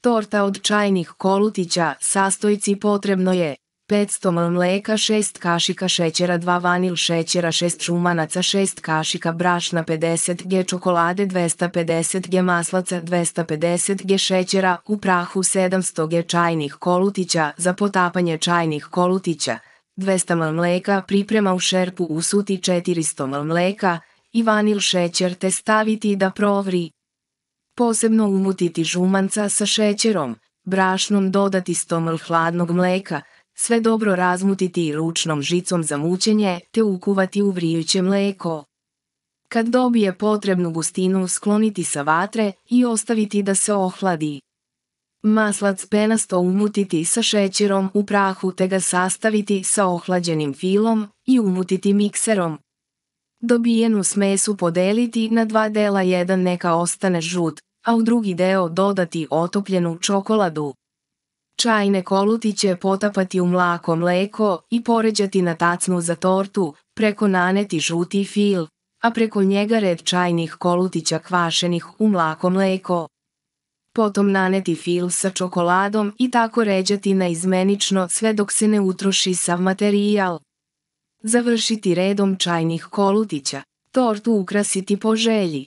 Torta od čajnih kolutića, sastojci potrebno je 500 ml mleka 6 kašika šećera 2 vanil šećera 6 šumanaca 6 kašika brašna 50 g čokolade 250 g maslaca 250 g šećera u prahu 700 g čajnih kolutića za potapanje čajnih kolutića 200 ml mleka priprema u šerpu u usuti 400 ml mleka i vanil šećer te staviti da provri posebno umutiti žumanca sa šećerom, brašnom dodati stomal hladnog mleka, sve dobro razmutiti i ručnom žicom za mućenje te ukuvati u vrijuće mleko. Kad dobije potrebnu gustinu skloniti sa vatre i ostaviti da se ohladi. Maslac penasto umutiti sa šećerom u prahu te ga sastaviti sa ohlađenim filom i umutiti mikserom. Dobijenu smesu podeliti na dva dela jedan neka ostane žut, a u drugi deo dodati otopljenu čokoladu. Čajne kolutiće potapati u mlako mleko i poređati na tacnu za tortu, preko naneti žuti fil, a preko njega red čajnih kolutića kvašenih u mlako mleko. Potom naneti fil sa čokoladom i tako ređati na izmenično sve dok se ne utroši sav materijal. Završiti redom čajnih kolutića, tortu ukrasiti po želji.